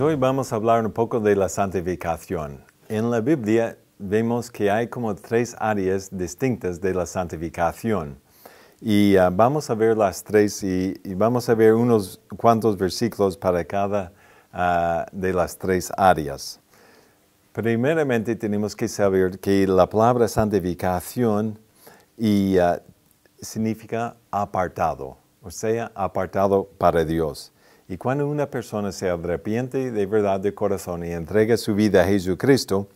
hoy vamos a hablar un poco de la santificación. En la Biblia vemos que hay como tres áreas distintas de la santificación. Y ah, vamos a ver las tres y, vamos a ver unos cuantos versículos para cada ah, de las tres áreas. Primeramente tenemos que saber que la palabra santificación ah, significa apartado, o sea, apartado para Dios. Y cuando una persona se arrepiente de verdad de corazón y entrega su vida a Jesucristo,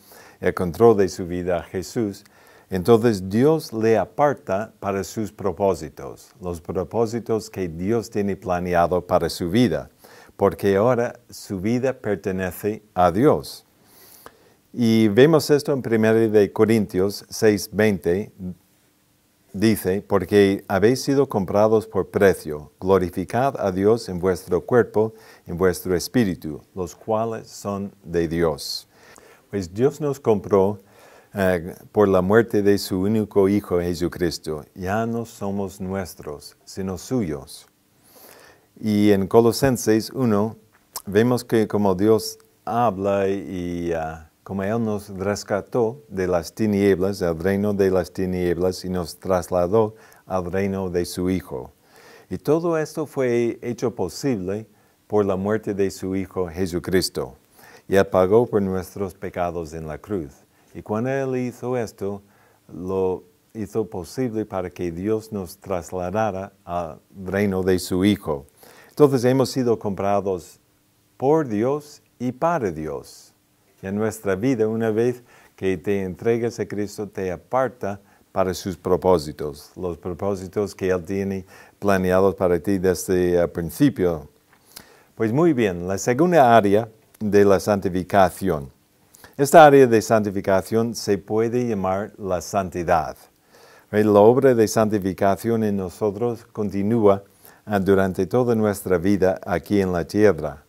el control de su vida a Jesús, entonces Dios le aparta para sus propósitos, los propósitos que Dios tiene planeado para su vida, porque ahora su vida pertenece a Dios. Y vemos esto en 1 Corintios 6:20, dice, porque habéis sido comprados por precio, glorificad a Dios en vuestro cuerpo, en vuestro espíritu, los cuales son de Dios. Pues Dios nos compró eh, por la muerte de su único Hijo Jesucristo. Ya no somos nuestros, sino suyos. Y en Colosenses 1 vemos que como Dios habla y... Ah, como Él nos rescató de las tinieblas, al reino de las tinieblas, y nos trasladó al reino de su Hijo. Y todo esto fue hecho posible por la muerte de su Hijo Jesucristo. Y apagó por nuestros pecados en la cruz. Y cuando Él hizo esto, lo hizo posible para que Dios nos trasladara al reino de su Hijo. Entonces hemos sido comprados por Dios y para Dios en nuestra vida, una vez que te entregas a Cristo, te aparta para sus propósitos, los propósitos que Él tiene planeados para ti desde el eh, principio. Pues muy bien, la segunda área de la santificación. Esta área de santificación se puede llamar la santidad. Eh, la obra de santificación en nosotros continúa ah, durante toda nuestra vida aquí en la tierra.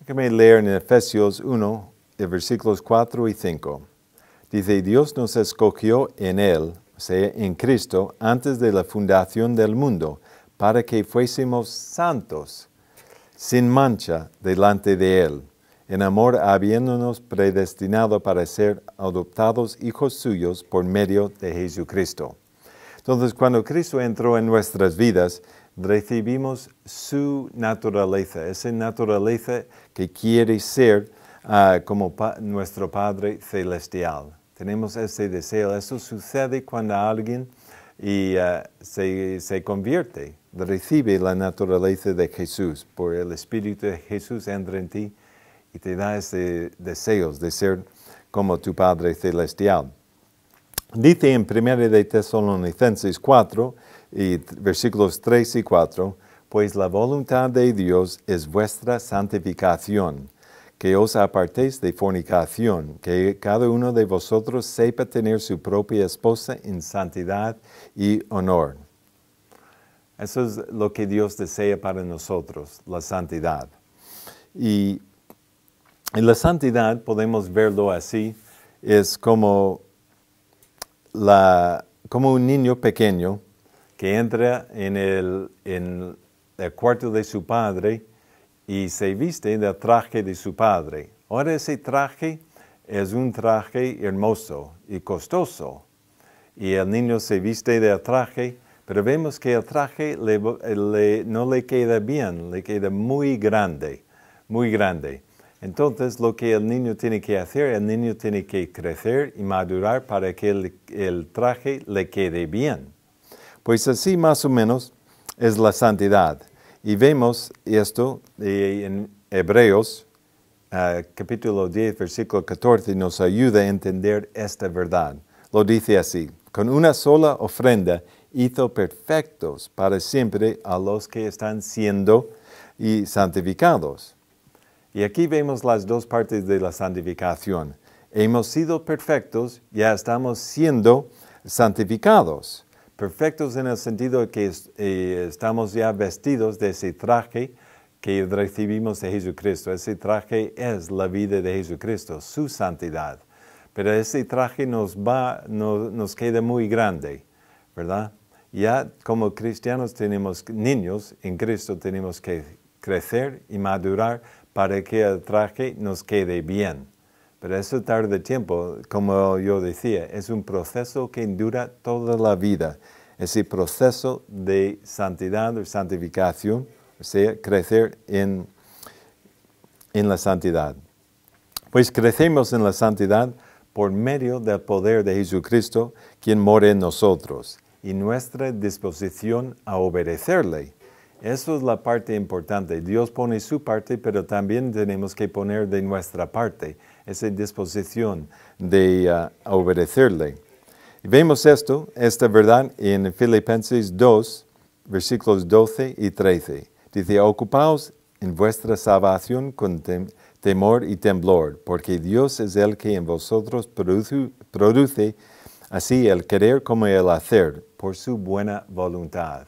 Déjame leer en Efesios 1, versículos 4 y 5. Dice, Dios nos escogió en Él, o sea, en Cristo, antes de la fundación del mundo, para que fuésemos santos, sin mancha, delante de Él, en amor habiéndonos predestinado para ser adoptados hijos suyos por medio de Jesucristo. Entonces, cuando Cristo entró en nuestras vidas, recibimos su naturaleza, esa naturaleza que quiere ser Ah, como nuestro Padre Celestial. Tenemos ese deseo. Eso sucede cuando alguien y, ah, se, se convierte, recibe la naturaleza de Jesús, por el Espíritu de Jesús entra en ti y te da ese deseo de ser como tu Padre Celestial. Dice en 1 de Tesalonicenses 4, y versículos 3 y 4, pues la voluntad de Dios es vuestra santificación que os apartéis de fornicación, que cada uno de vosotros sepa tener su propia esposa en santidad y honor. Eso es lo que Dios desea para nosotros, la santidad. Y en la santidad podemos verlo así, es como, como un niño pequeño que entra en el, en el cuarto de su padre, y se viste del traje de su padre. Ahora ese traje es un traje hermoso y costoso. Y el niño se viste del traje, pero vemos que el traje no le queda bien, le queda muy grande, muy grande. Entonces lo que el niño tiene que hacer, el niño tiene que crecer y madurar para que el traje le quede bien. Pues así más o menos es la santidad. Y vemos esto eh, en Hebreos eh, capítulo 10, versículo 14, nos ayuda a entender esta verdad. Lo dice así, con una sola ofrenda hizo perfectos para siempre a los que están siendo y santificados. Y aquí vemos las dos partes de la santificación. Hemos sido perfectos, ya estamos siendo santificados. Perfectos en el sentido de que eh, estamos ya vestidos de ese traje que recibimos de Jesucristo. Ese traje es la vida de Jesucristo, su santidad. Pero ese traje nos, nos queda muy grande, ¿verdad? Ya como cristianos tenemos, niños en Cristo tenemos que crecer y madurar para que el traje nos quede bien. Pero eso tarda tiempo, como yo decía, es un proceso que dura toda la vida. Ese proceso de santidad o santificación, o sea, crecer en, en la santidad. Pues crecemos en la santidad por medio del poder de Jesucristo, quien mora en nosotros, y nuestra disposición a obedecerle. Eso es la parte importante. Dios pone su parte, pero también tenemos que poner de nuestra parte esa disposición de uh, obedecerle. Vemos esto, esta verdad, en Filipenses 2, versículos 12 y 13. Dice, ocupaos en vuestra salvación con temor y temblor, porque Dios es el que en vosotros produce así el querer como el hacer, por su buena voluntad.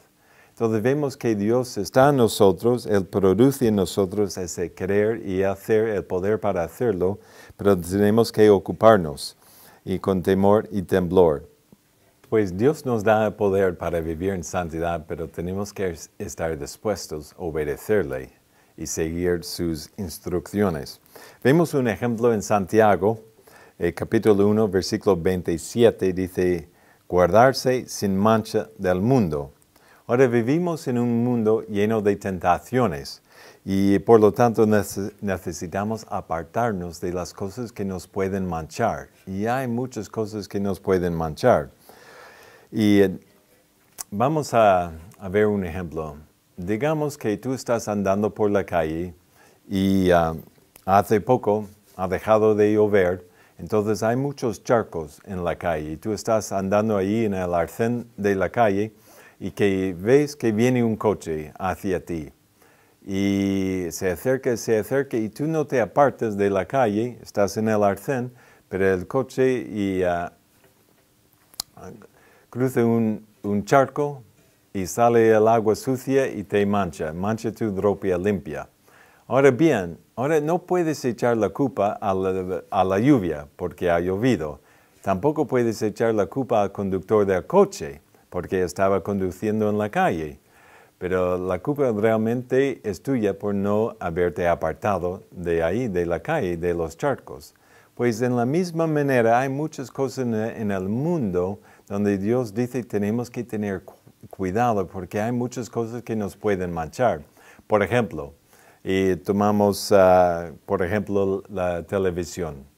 Entonces vemos que Dios está en nosotros, Él produce en nosotros ese querer y hacer, el poder para hacerlo, pero tenemos que ocuparnos y con temor y temblor. Pues Dios nos da el poder para vivir en santidad, pero tenemos que estar dispuestos a obedecerle y seguir sus instrucciones. Vemos un ejemplo en Santiago, eh, capítulo 1, versículo 27, dice, guardarse sin mancha del mundo Ahora vivimos en un mundo lleno de tentaciones y por lo tanto necesitamos apartarnos de las cosas que nos pueden manchar. Y hay muchas cosas que nos pueden manchar. Y eh, vamos a, ver un ejemplo. Digamos que tú estás andando por la calle y ah, hace poco ha dejado de llover, entonces hay muchos charcos en la calle. y Tú estás andando ahí en el arcén de la calle y que ves que viene un coche hacia ti y se acerca, se acerca y tú no te apartas de la calle, estás en el arcén, pero el coche y, ah, cruza un, charco y sale el agua sucia y te mancha, mancha tu ropa limpia. Ahora bien, ahora no puedes echar la culpa a la, a la lluvia porque ha llovido. Tampoco puedes echar la culpa al conductor del coche porque estaba conduciendo en la calle. Pero la culpa realmente es tuya por no haberte apartado de ahí, de la calle, de los charcos. Pues en la misma manera hay muchas cosas en el mundo donde Dios dice tenemos que tener cuidado porque hay muchas cosas que nos pueden manchar. Por ejemplo, y tomamos, ah, por ejemplo, la televisión.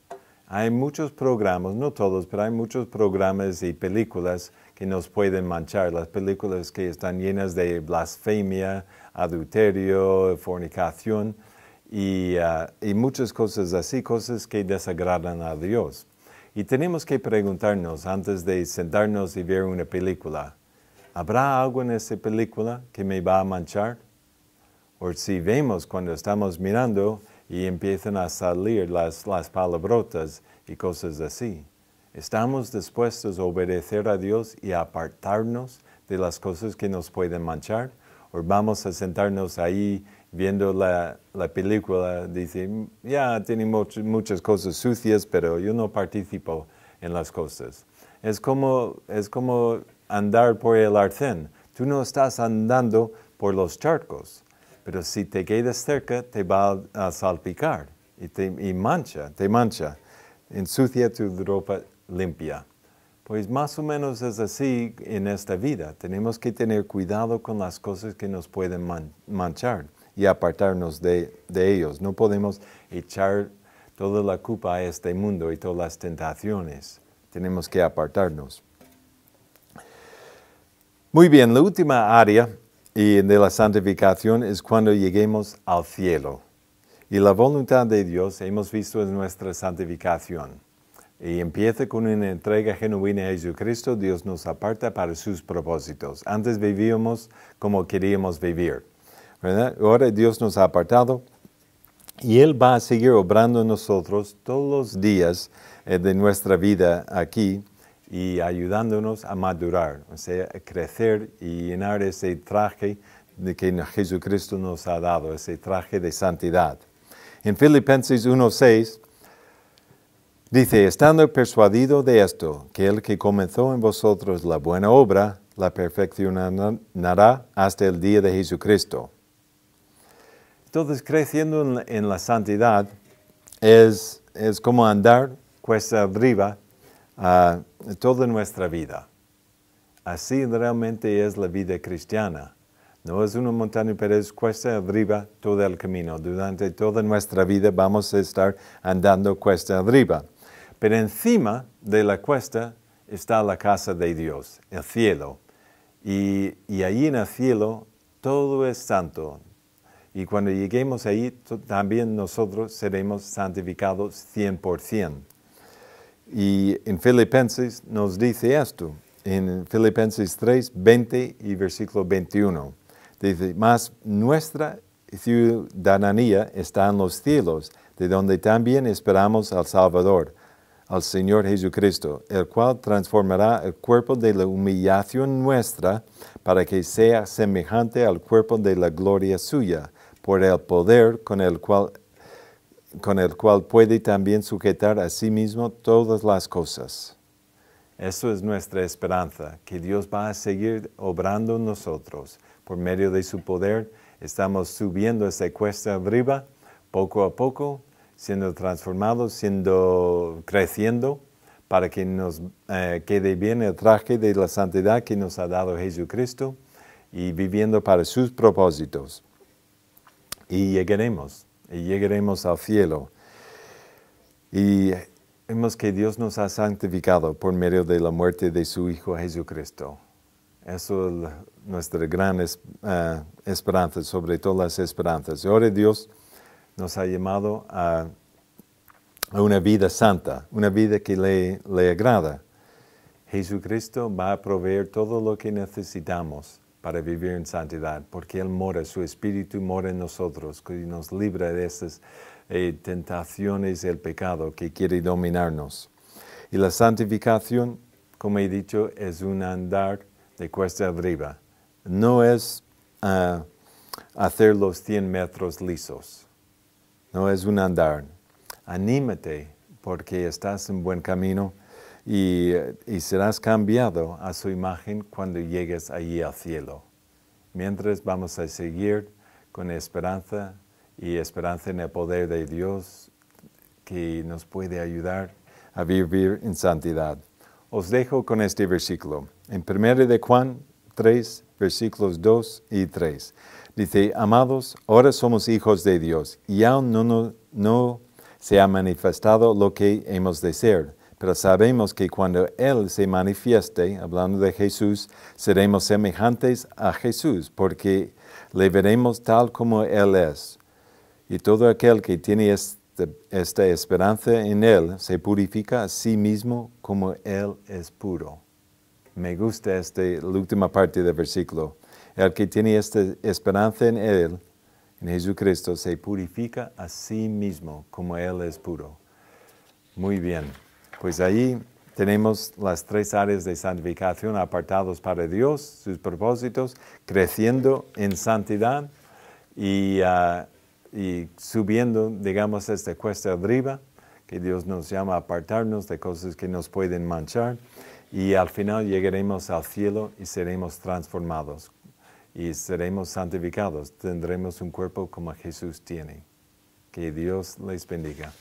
Hay muchos programas, no todos, pero hay muchos programas y películas que nos pueden manchar. Las películas que están llenas de blasfemia, adulterio, fornicación ah, y, muchas cosas así, cosas que desagradan a Dios. Y tenemos que preguntarnos antes de sentarnos y ver una película, ¿habrá algo en esa película que me va a manchar? O si vemos cuando estamos mirando, y empiezan a salir las, palabrotas y cosas así. ¿Estamos dispuestos a obedecer a Dios y apartarnos de las cosas que nos pueden manchar? ¿O vamos a sentarnos ahí viendo la, la película? decir, mm, ya tiene muchas cosas sucias, pero yo no participo en las cosas. Es como, es como andar por el arcén. Tú no estás andando por los charcos. Pero si te quedas cerca, te va a salpicar y, te, mancha, te mancha, ensucia tu ropa limpia. Pues más o menos es así en esta vida. Tenemos que tener cuidado con las cosas que nos pueden manchar y apartarnos de ellos. No podemos echar toda la culpa a este mundo y todas las tentaciones. Tenemos que apartarnos. Muy bien, la última área y de la santificación es cuando lleguemos al cielo. Y la voluntad de Dios, hemos visto, es nuestra santificación. Y empieza con una entrega genuina a Jesucristo, Dios nos aparta para sus propósitos. Antes vivíamos como queríamos vivir. Ahora Dios nos ha apartado y Él va a seguir obrando en nosotros todos los días eh, de nuestra vida aquí y ayudándonos a madurar, o sea, a crecer y llenar ese traje de que Jesucristo nos ha dado, ese traje de santidad. En Filipenses 1.6 dice, estando persuadido de esto, que el que comenzó en vosotros la buena obra, la perfeccionará hasta el día de Jesucristo. Entonces, creciendo en la, santidad es, es como andar cuesta arriba a toda nuestra vida. Así realmente es la vida cristiana. No es una montaña, pero es cuesta arriba todo el camino. Durante toda nuestra vida vamos a estar andando cuesta arriba. Pero encima de la cuesta está la casa de Dios, el cielo. Y, y ahí en el cielo todo es santo. Y cuando lleguemos ahí, también nosotros seremos santificados 100%. Y en Filipenses nos dice esto, en Filipenses 3, 20 y versículo 21. Dice, Más nuestra ciudadanía está en los cielos, de donde también esperamos al Salvador, al Señor Jesucristo, el cual transformará el cuerpo de la humillación nuestra para que sea semejante al cuerpo de la gloria suya, por el poder con el cual con el cual puede también sujetar a sí mismo todas las cosas. Eso es nuestra esperanza, que Dios va a seguir obrando en nosotros. Por medio de su poder, estamos subiendo esa cuesta arriba, poco a poco, siendo transformados, siendo creciendo, para que nos eh, quede bien el traje de la santidad que nos ha dado Jesucristo y viviendo para sus propósitos. Y llegaremos y llegaremos al cielo. Y vemos que Dios nos ha santificado por medio de la muerte de su Hijo Jesucristo. Eso es nuestra gran eh, esperanza, sobre todas las esperanzas. y Ahora Dios nos ha llamado a, una vida santa, una vida que le agrada. Jesucristo va a proveer todo lo que necesitamos para vivir en santidad, porque Él mora, su Espíritu mora en nosotros y nos libra de esas eh, tentaciones del pecado que quiere dominarnos. Y la santificación, como he dicho, es un andar de cuesta arriba. No es ah, hacer los 100 metros lisos, no es un andar. Anímate porque estás en buen camino y, serás cambiado a su imagen cuando llegues allí al cielo. Mientras vamos a seguir con esperanza y esperanza en el poder de Dios que nos puede ayudar a vivir en santidad. Os dejo con este versículo. En 1 de Juan 3, versículos 2 y 3. Dice, amados, ahora somos hijos de Dios y aún no se ha manifestado lo que hemos de ser pero sabemos que cuando Él se manifieste, hablando de Jesús, seremos semejantes a Jesús, porque le veremos tal como Él es. Y todo aquel que tiene este, esta esperanza en Él se purifica a sí mismo como Él es puro. Me gusta esta última parte del versículo. El que tiene esta esperanza en Él, en Jesucristo, se purifica a sí mismo como Él es puro. Muy bien. Pues ahí tenemos las tres áreas de santificación apartados para Dios, sus propósitos, creciendo en santidad ah, y, subiendo, digamos, esta cuesta arriba, que Dios nos llama a apartarnos de cosas que nos pueden manchar y al final llegaremos al cielo y seremos transformados y seremos santificados, tendremos un cuerpo como Jesús tiene. Que Dios les bendiga.